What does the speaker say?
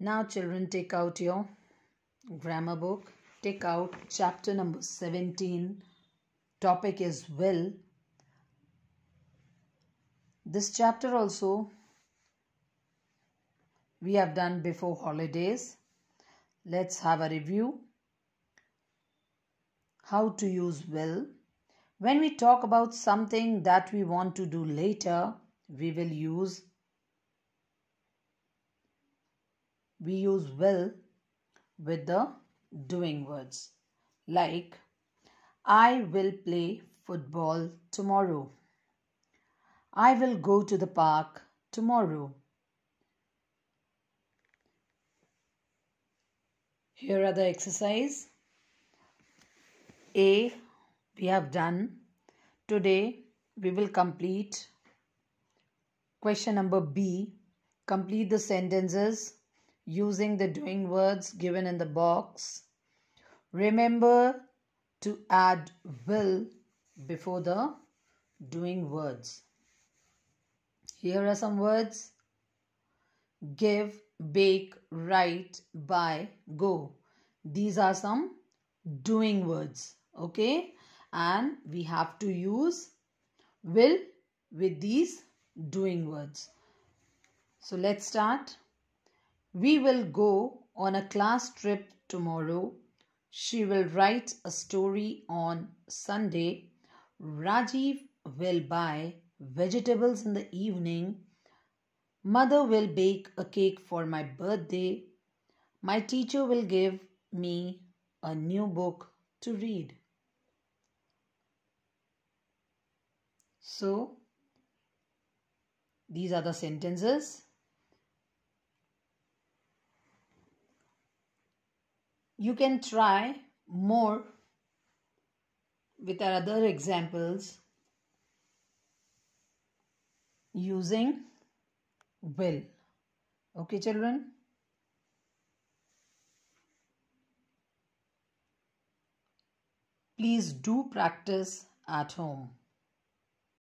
Now, children, take out your grammar book. Take out chapter number 17. Topic is will. This chapter also we have done before holidays. Let's have a review. How to use will. When we talk about something that we want to do later, we will use we use will with the doing words like I will play football tomorrow. I will go to the park tomorrow. Here are the exercise. A we have done. Today we will complete question number B. Complete the sentences using the doing words given in the box. Remember to add will before the doing words. Here are some words. Give, bake, write, buy, go. These are some doing words. Okay. And we have to use will with these doing words. So let's start. We will go on a class trip tomorrow. She will write a story on Sunday. Rajiv will buy vegetables in the evening. Mother will bake a cake for my birthday. My teacher will give me a new book to read. So, these are the sentences. you can try more with our other examples using will. Okay, children? Please do practice at home.